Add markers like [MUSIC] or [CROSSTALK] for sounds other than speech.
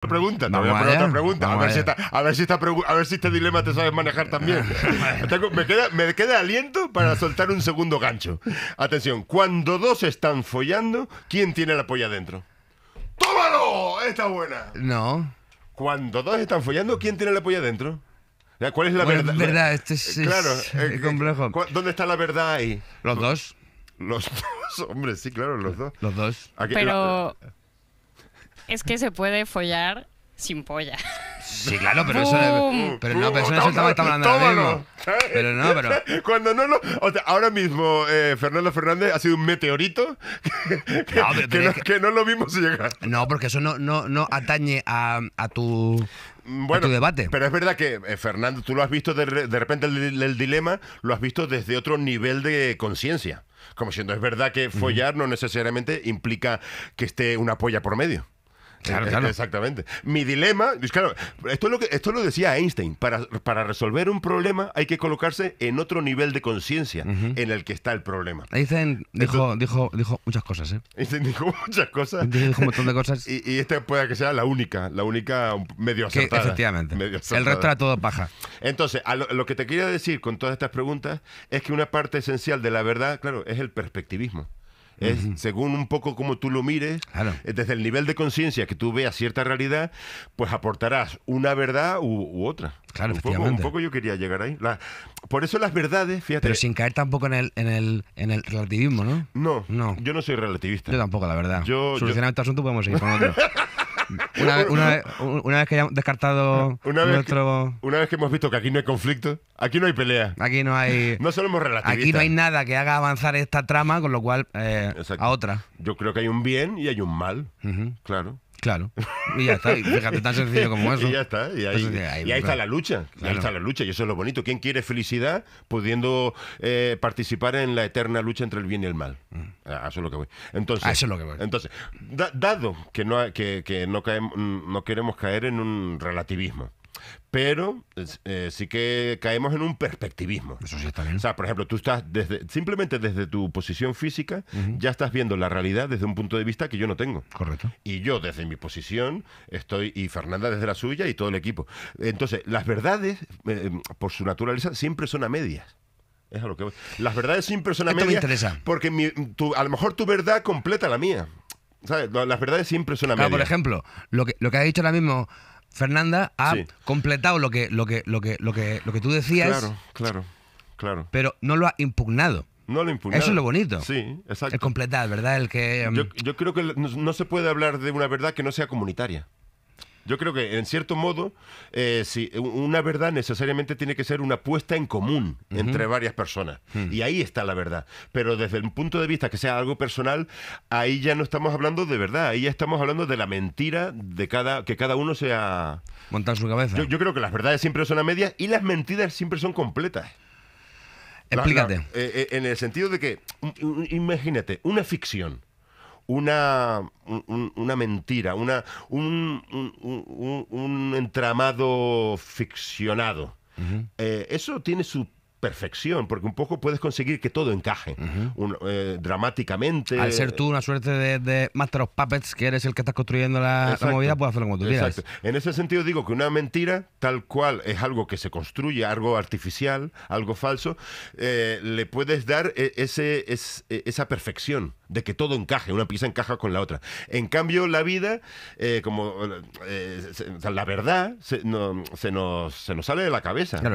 Pregunta, te a otra pregunta. A ver, si a, ver si este dilema te sabes manejar también. [LAUGHS] me, queda, me queda aliento para soltar un segundo gancho. Atención, cuando dos están follando, ¿quién tiene la polla adentro? ¡Tómalo! Esta buena. No. Cuando dos están follando, ¿quién tiene la polla adentro? ¿Cuál es la pues, verdad? verdad eh, este es, claro, es eh, eh, complejo. ¿Dónde está la verdad ahí? Los dos. Los [LAUGHS] dos, hombre, sí, claro, los dos. Los dos. Aquí, Pero es que se puede follar sin polla. Sí, claro, pero eso. no, pero eso estaba hablando [LAUGHS] ahora mismo. Pero eh, no, Cuando no lo. ahora mismo Fernando Fernández ha sido un meteorito [LAUGHS] que, no, lo vimos llegar. No, porque eso no, no, no atañe a, tu. Bueno, debate. Pero es verdad que, eh, Fernando, tú lo has visto de, repente el, dilema, lo has visto desde otro nivel de conciencia. Como siendo, es verdad que follar no necesariamente implica que esté una polla por medio. Claro, e-, claro. Exactamente. Mi dilema, claro, esto es lo que esto lo decía Einstein. Para, para resolver un problema hay que colocarse en otro nivel de conciencia en el que está el problema. Einstein dijo, dijo, dijo muchas cosas, ¿eh? Einstein dijo muchas cosas. Dijo un montón de cosas. [LAUGHS] Y, esta puede que sea la única, la única medio acertada. efectivamente. El resto era todo paja. Entonces, lo que te quería decir con todas estas preguntas es que una parte esencial de la verdad, claro, es el perspectivismo según un poco como tú lo mires, eh, desde el nivel de conciencia que tú veas cierta realidad, pues aportarás una verdad u, otra. un poco, yo quería llegar ahí. por eso las verdades, fíjate. Pero sin caer tampoco en el, en el, en el relativismo, ¿no? No, no. Yo no soy relativista. Yo tampoco, la verdad. Yo, este asunto podemos seguir con otro. [LAUGHS] Una, vez- una una vez que hayamos descartado nuestro... una vez que hemos visto que aquí no hay conflicto, aquí no hay pelea, Aquí no hay... no hemos relativistas. Aquí no hay nada que haga avanzar esta trama, con lo cual eh, a otra. Yo creo que hay un bien y hay un mal, claro. Claro. Y ya está. fíjate, tan sencillo como [LAUGHS] eso. Y ya está. Y ahí, está la lucha. ahí está la lucha. Y eso es lo bonito. ¿Quién quiere felicidad pudiendo eh, participar en la eterna lucha entre el bien y el mal? Mm. A eso es lo que voy. Entonces, Entonces, dado que no, que, no, no queremos caer en un relativismo, pero eh, sí que caemos en un perspectivismo. Eso sí está bien. O sea, por ejemplo, tú estás desde, simplemente desde tu posición física, ya estás viendo la realidad desde un punto de vista que yo no tengo. Correcto. Y yo desde mi posición estoy, y Fernanda desde la suya y todo el equipo. Entonces, las verdades, eh, eh, por su naturaleza, siempre son a medias. Es a lo que voy. Las verdades siempre son a medias. me interesa. Porque a lo mejor tu verdad completa la mía. ¿Sabes? Las verdades siempre son a medias. por ejemplo, lo que, lo que ha dicho ahora mismo Fernanda ha completado lo que, lo, que, lo, que, lo, que, lo que tú decías. Claro, claro, claro. Pero no lo ha impugnado. No lo impugnado. Eso es lo bonito. Sí, exacto. El completar, ¿verdad? El que. Yo, mm, creo que no se puede hablar de una verdad que no sea comunitaria. Yo creo que, en cierto modo, eh, una verdad necesariamente tiene que ser una puesta en común entre varias personas. Hmm. Y ahí está la verdad. Pero desde el punto de vista que sea algo personal, ahí ya no estamos hablando de verdad, ahí ya estamos hablando de la mentira de cada que cada uno sea... Montar su cabeza. Yo, creo que las verdades siempre son a medias y las mentiras siempre son completas. Explícate. Eh, eh, en el sentido de que, imagínate, una ficción una, mentira, una, un, entramado ficcionado. Eh, eso tiene su perfección, porque un poco puedes conseguir que todo encaje eh, dramáticamente. Al ser tú una suerte de, de, Master of Puppets, que eres el que está construyendo la, la movida, puedes hacerlo como tú quieras. Exacto. En ese sentido digo que una mentira, tal cual es algo que se construye, algo artificial, algo falso, eh, le puedes dar e, ese, e, esa perfección de que todo encaje, una pieza encaja con la otra. En cambio, la vida, eh, como la verdad, se, nos, se nos sale de la cabeza. Claro,